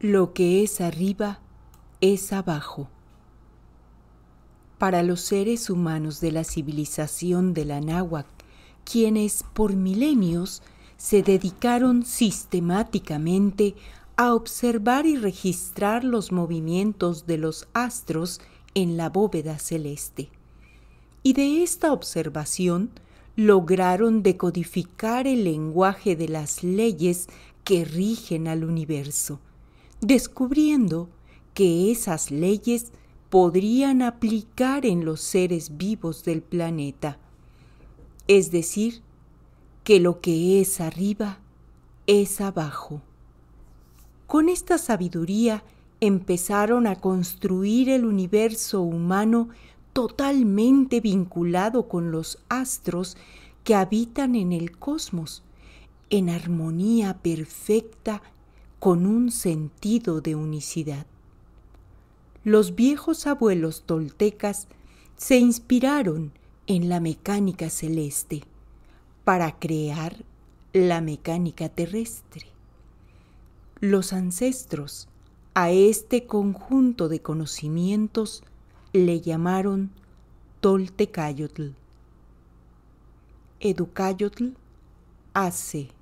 Lo que es arriba es abajo. Para los seres humanos de la civilización de la quienes por milenios se dedicaron sistemáticamente a observar y registrar los movimientos de los astros en la bóveda celeste. Y de esta observación lograron decodificar el lenguaje de las leyes que rigen al universo descubriendo que esas leyes podrían aplicar en los seres vivos del planeta. Es decir, que lo que es arriba es abajo. Con esta sabiduría empezaron a construir el universo humano totalmente vinculado con los astros que habitan en el cosmos, en armonía perfecta con un sentido de unicidad. Los viejos abuelos toltecas se inspiraron en la mecánica celeste para crear la mecánica terrestre. Los ancestros a este conjunto de conocimientos le llamaron Toltecayotl. Educayotl hace